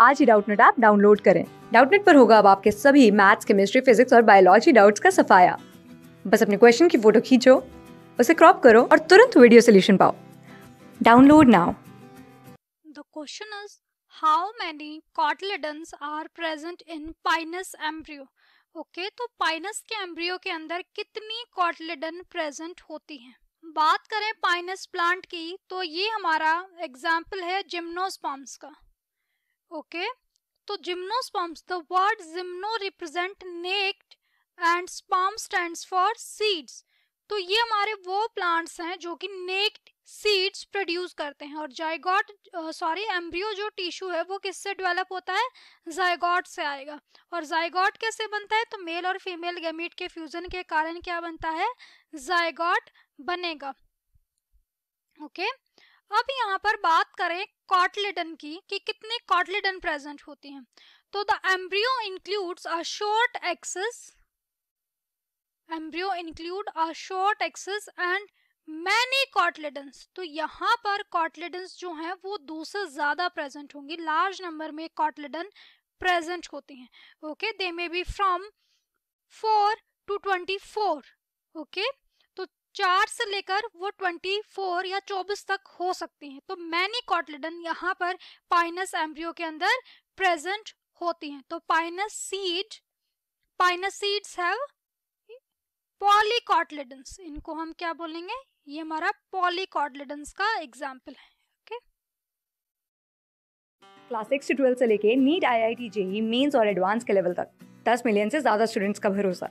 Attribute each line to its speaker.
Speaker 1: आज ही Doubtnut app download करें डाउटनेट पर होगा अब आपके सभी मैथ्स केमिस्ट्री फिजिक्स और बायोलॉजी डाउट्स का सफाया बस अपने क्वेश्चन की फोटो खींचो उसे क्रॉप करो और तुरंत वीडियो सोल्यूशन पाओ download now
Speaker 2: the question is how many cotyledons are present in Pinus embryo okay तो पाइनस के एम्ब्रियो के अंदर कितनी कॉटलेडन प्रेजेंट होती हैं बात करें पाइनस प्लांट की तो ये हमारा एग्जाम्पल है जिम्नोस्पॉम्स का ओके okay? तो gymnosperms the word gymno represent naked and sperm stand for seeds तो ये हमारे वो प्लांट्स हैं जो कि नेक्ड सीड्स प्रोड्यूस करते हैं और जायगॉट सॉरी एम्ब्रियो जो टिश्यू है वो किससे डेवलप होता है जायगॉट से आएगा और जायगॉट कैसे बनता है तो मेल और फीमेल गैमेट के फ्यूजन के कारण क्या बनता है जायगॉट बनेगा ओके okay? अब यहाँ पर बात करें कॉटलिडन की कि कितने कॉटलिडन प्रेजेंट होते हैं तो the embryo includes a short axis embryo include a short axis and many cotyledons तो यहाँ पर कॉटलिडन्स जो हैं वो दो से ज़्यादा प्रेजेंट होंगे लार्ज नंबर में कॉटलिडन प्रेजेंट होते हैं okay they may be from four to twenty four okay चार से लेकर वो 24 या 24 तक हो सकते हैं तो मैनी कॉटलिडन यहाँ पर पाइनस एम्ब्रियो के अंदर प्रेजेंट होती हैं तो Pinus seed Pinus seeds have polycotyledons इनको हम क्या बोलेंगे ये हमारा पॉलीकॉटलिडन्स का एग्जाम्पल है
Speaker 1: क्लास सिक्स से ट्वेल्थ से लेके NEET I I T JEE mains और एडवांस के लेवल तक दस मिलियन से ज़्यादा स्टूडेंट्स का भरोसा